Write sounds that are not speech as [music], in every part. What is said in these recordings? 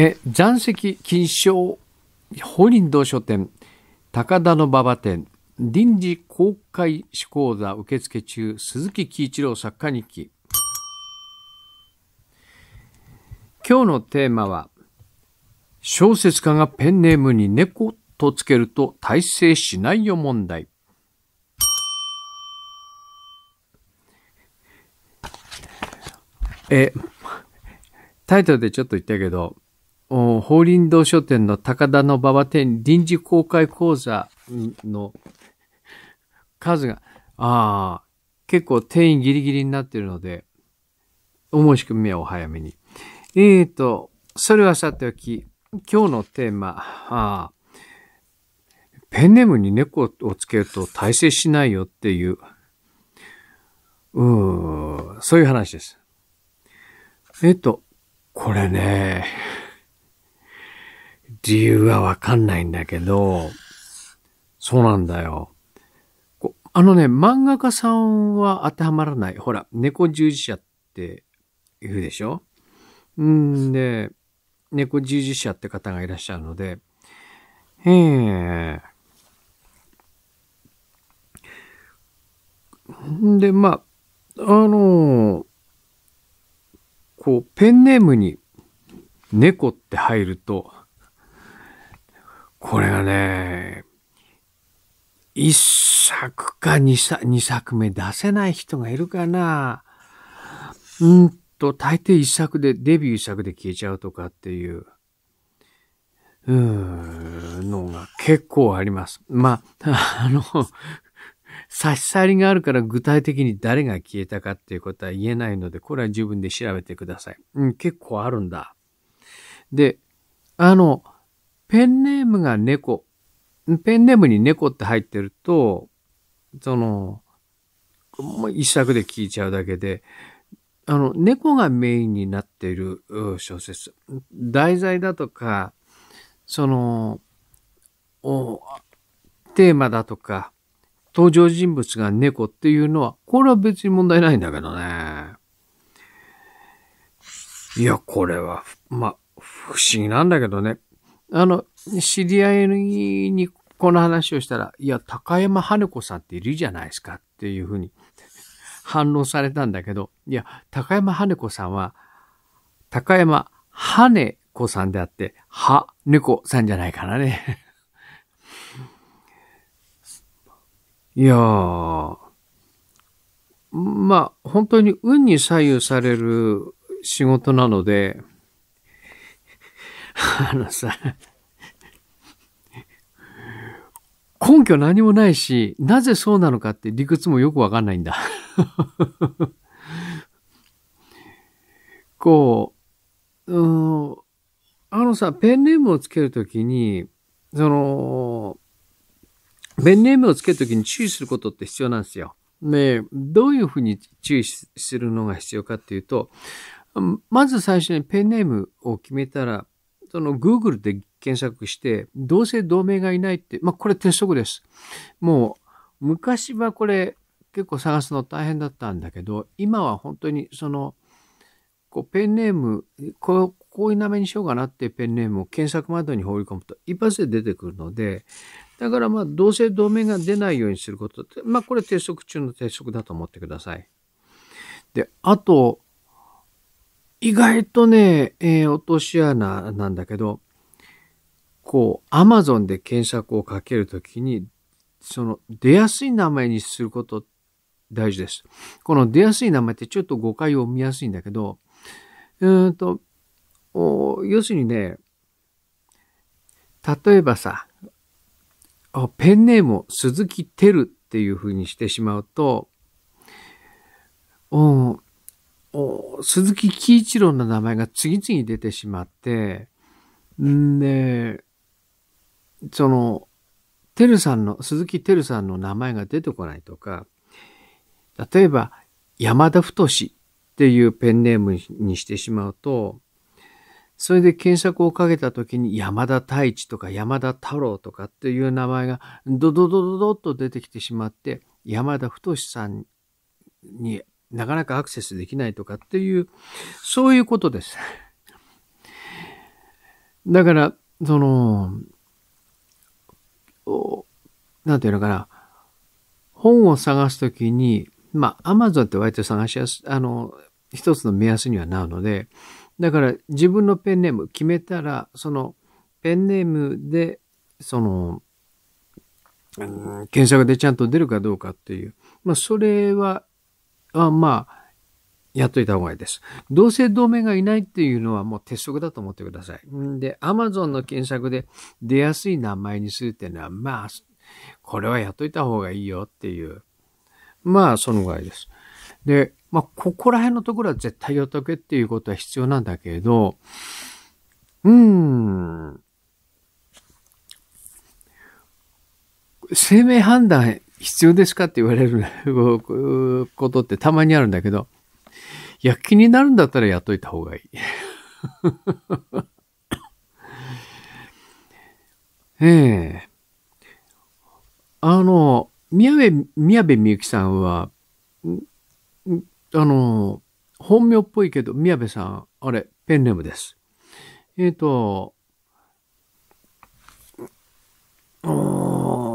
え、残席金賞、法輪堂書店、高田の馬場店、臨時公開志向座受付中、鈴木喜一郎作家日記。今日のテーマは、小説家がペンネームに猫とつけると大成しないよ問題。え、タイトルでちょっと言ったけど、法輪堂書店の高田の馬場店臨時公開講座の数が、ああ、結構定員ギリギリになってるので、お申し込みはお早めに。えーと、それはさておき、今日のテーマ、あペンネームに猫をつけると大成しないよっていう、うん、そういう話です。えっ、ー、と、これね、理由はわかんないんだけど、そうなんだよ。あのね、漫画家さんは当てはまらない。ほら、猫従事者って言うでしょんで、猫従事者って方がいらっしゃるので、ええで、まあ、あのー、こう、ペンネームに猫って入ると、これがね、一作か二作、二作目出せない人がいるかな。うんと、大抵一作で、デビュー一作で消えちゃうとかっていう、うーん、のが結構あります。まあ、[laughs] あの、差し去りがあるから具体的に誰が消えたかっていうことは言えないので、これは自分で調べてください。うん、結構あるんだ。で、あの、ペンネームが猫、ペンネームに猫って入ってると、その、もう一作で聞いちゃうだけで、あの、猫がメインになっている小説。題材だとか、その、テーマだとか、登場人物が猫っていうのは、これは別に問題ないんだけどね。いや、これは、まあ、不思議なんだけどね。あの、知り合いにこの話をしたら、いや、高山羽子さんっているじゃないですかっていうふうに [laughs] 反論されたんだけど、いや、高山羽子さんは、高山羽子さんであって、は、猫さんじゃないからね。[laughs] いやー、まあ、本当に運に左右される仕事なので、あのさ、根拠何もないし、なぜそうなのかって理屈もよくわかんないんだ [laughs] こう、うん、あのさ、ペンネームをつけるときに、その、ペンネームをつけるときに注意することって必要なんですよ。で、どういうふうに注意するのが必要かっていうと、まず最初にペンネームを決めたら、その Google で検索して、同姓同盟がいないって、まあ、これ鉄則です。もう、昔はこれ結構探すの大変だったんだけど、今は本当にその、こうペンネーム、こう、こういう名前にしようかなっていうペンネームを検索窓に放り込むと一発で出てくるので、だからまあ同性同盟が出ないようにすることって、まあこれ鉄則中の鉄則だと思ってください。で、あと、意外とね、えー、落とし穴なんだけど、こう、アマゾンで検索をかけるときに、その出やすい名前にすること大事です。この出やすい名前ってちょっと誤解を見やすいんだけど、うんと、お要するにね、例えばさ、ペンネームを鈴木てるっていうふうにしてしまうと、お鈴木喜一郎の名前が次々出てしまって、んで、その、てるさんの、鈴木てるさんの名前が出てこないとか、例えば、山田太っていうペンネームにしてしまうと、それで検索をかけた時に山田太一とか山田太郎とかっていう名前がドドドドドッと出てきてしまって、山田太さんになかなかアクセスできないとかっていう、そういうことです。だから、その、なんていうのかな、本を探すときに、まあ、アマゾンって割と探しやす、い、あの、一つの目安にはなるので、だから自分のペンネーム決めたら、そのペンネームで、その、検索でちゃんと出るかどうかっていう。まあ、それはあまあ、やっといた方がいいです。同姓同名がいないっていうのはもう鉄則だと思ってください。で、Amazon の検索で出やすい名前にするっていうのは、まあ、これはやっといた方がいいよっていう。まあ、そのぐらいです。で、まあ、ここら辺のところは絶対やっとけっていうことは必要なんだけれど、うーん。生命判断必要ですかって言われることってたまにあるんだけど、いや、気になるんだったらやっといた方がいい。[laughs] ええ。あの、宮部、宮部みゆきさんは、あの、本名っぽいけど、宮部さん、あれ、ペンネームです。えっ、ー、と、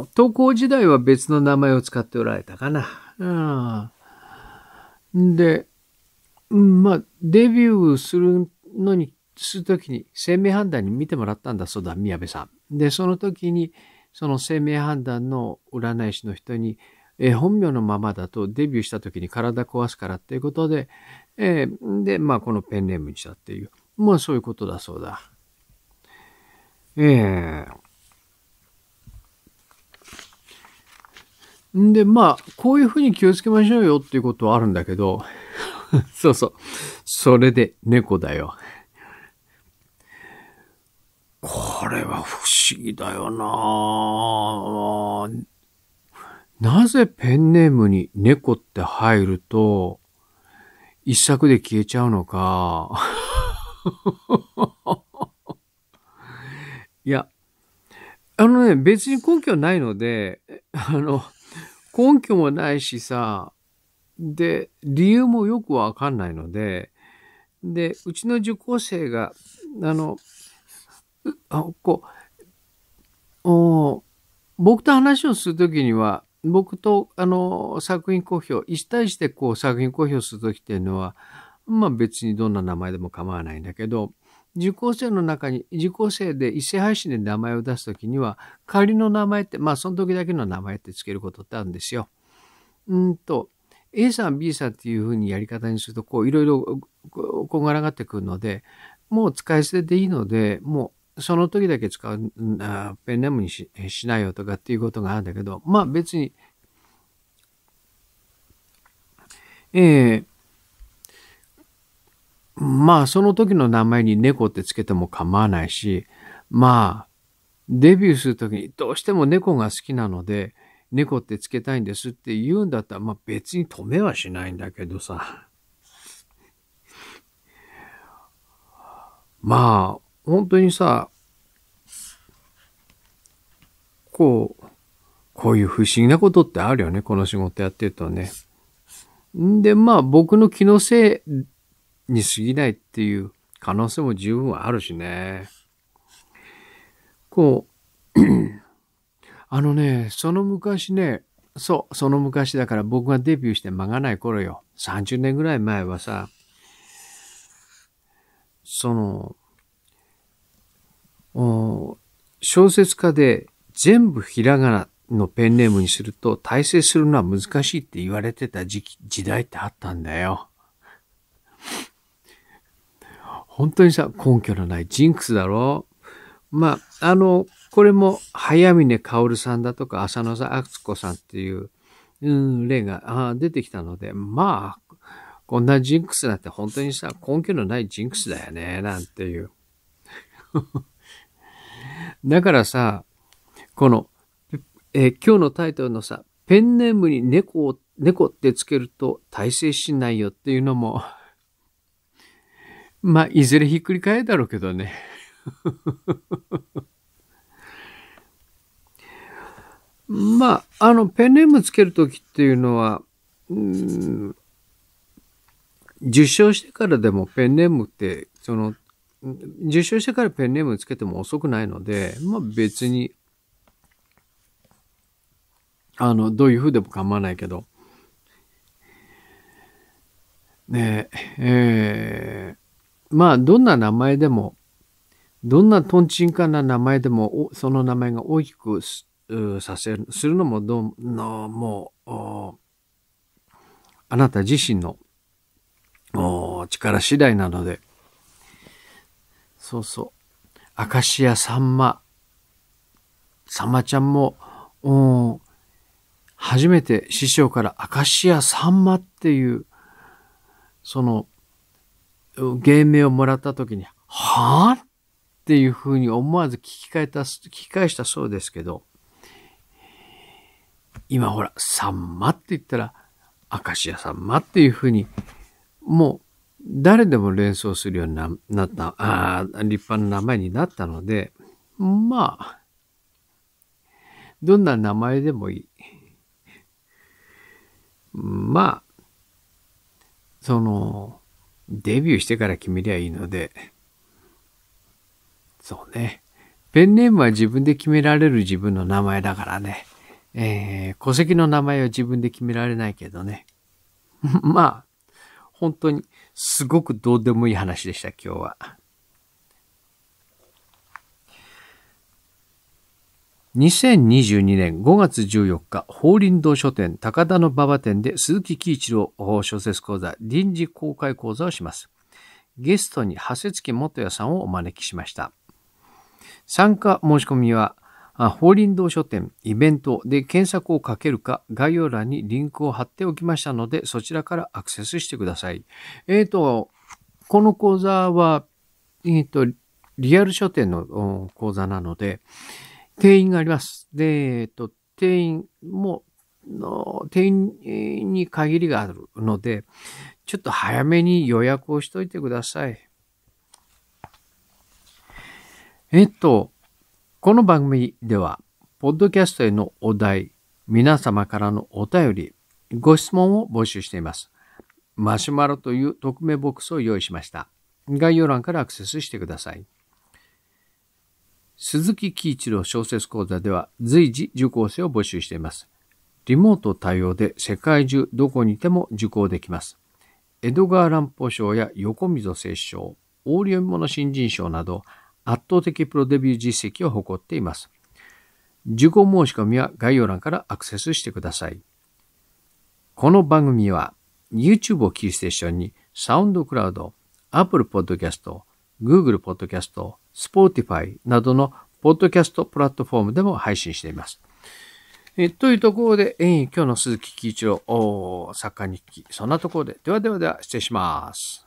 の、投稿時代は別の名前を使っておられたかな。うん。で、まあ、デビューするのに、するときに、生命判断に見てもらったんだそうだ、宮部さん。で、その時に、その生命判断の占い師の人に、え本名のままだとデビューした時に体壊すからっていうことで、えー、で、まあ、このペンネームにしたっていう。まあ、そういうことだそうだ。ええーで、まあ、こういうふうに気をつけましょうよっていうことはあるんだけど、[laughs] そうそう。それで猫だよ。これは不思議だよななぜペンネームに猫って入ると、一作で消えちゃうのか。[laughs] いや、あのね、別に根拠ないので、あの、根拠もないしさ、で、理由もよくわかんないので、で、うちの受講生が、あの、あこうお、僕と話をするときには、僕とあの作品公表、一対してこう作品公表するときっていうのは、まあ別にどんな名前でも構わないんだけど、受講生の中に、受講生で一斉配信で名前を出すときには、仮の名前って、まあその時だけの名前って付けることってあるんですよ。うんと、A さん、B さんっていうふうにやり方にすると、こう、いろいろこんがらがってくるので、もう使い捨てでいいので、もうその時だけ使う、ペンネームにしないよとかっていうことがあるんだけど、まあ別に、えー、まあその時の名前に猫ってつけても構わないし、まあデビューする時にどうしても猫が好きなので、猫ってつけたいんですって言うんだったら、まあ別に止めはしないんだけどさ。[laughs] まあ、本当にさ、こう、こういう不思議なことってあるよね、この仕事やってるとね。んで、まあ僕の気のせいに過ぎないっていう可能性も十分あるしね。こう、あのね、その昔ね、そう、その昔だから僕がデビューして間がない頃よ。30年ぐらい前はさ、その、お小説家で全部ひらがなのペンネームにすると大成するのは難しいって言われてた時期、時代ってあったんだよ。本当にさ、根拠のないジンクスだろまあ、あの、これも早峰薫さんだとか浅野さん、つ子さんっていう、うん、例が出てきたので、まあ、こんなジンクスなんて本当にさ、根拠のないジンクスだよね、なんていう。[laughs] だからさ、この、えー、今日のタイトルのさ、ペンネームに猫を、猫ってつけると大成しないよっていうのもまあ、いずれひっくり返るだろうけどね。[laughs] まあ、あの、ペンネームつけるときっていうのは、うん、受賞してからでもペンネームって、その、受賞してからペンネームつけても遅くないので、まあ別に、あの、どういうふうでも構わないけど、ねえ、えーまあ、どんな名前でも、どんなトンチンカンな名前でも、その名前が大きくさせる、するのもどうの、もう、あなた自身の力次第なので、そうそう、アカシアさんま、さまちゃんも、初めて師匠からアカシアさんまっていう、その、芸名をもらった時に、はぁっていうふうに思わず聞き返した、聞き返したそうですけど、今ほら、さんまって言ったら、明石家さんまっていうふうに、もう誰でも連想するようになった、あ立派な名前になったので、まあ、どんな名前でもいい。まあ、その、デビューしてから決めりゃいいので、そうね。ペンネームは自分で決められる自分の名前だからね。えー、戸籍の名前は自分で決められないけどね。[laughs] まあ、本当にすごくどうでもいい話でした、今日は。2022年5月14日、法輪堂書店高田の馬場店で鈴木喜一郎小説講座臨時公開講座をします。ゲストに長谷月元也さんをお招きしました。参加申し込みは、法輪堂書店イベントで検索をかけるか概要欄にリンクを貼っておきましたのでそちらからアクセスしてください。えっ、ー、と、この講座は、えっ、ー、と、リアル書店の講座なので、定員があります。で、えっと、定員も、の定員に限りがあるので、ちょっと早めに予約をしといてください。えっと、この番組では、ポッドキャストへのお題、皆様からのお便り、ご質問を募集しています。マシュマロという匿名ボックスを用意しました。概要欄からアクセスしてください。鈴木喜一郎小説講座では随時受講生を募集しています。リモート対応で世界中どこにいても受講できます。江戸川乱歩賞や横溝摂賞、横領物新人賞など圧倒的プロデビュー実績を誇っています。受講申し込みは概要欄からアクセスしてください。この番組は YouTube をキーステーションにサウンドクラウド、Apple Podcast、Google Podcast、Spotify などのポッドキャストプラットフォームでも配信しています。えというところで、えー、今日の鈴木喜一郎、作家日記、そんなところで。ではではでは、失礼します。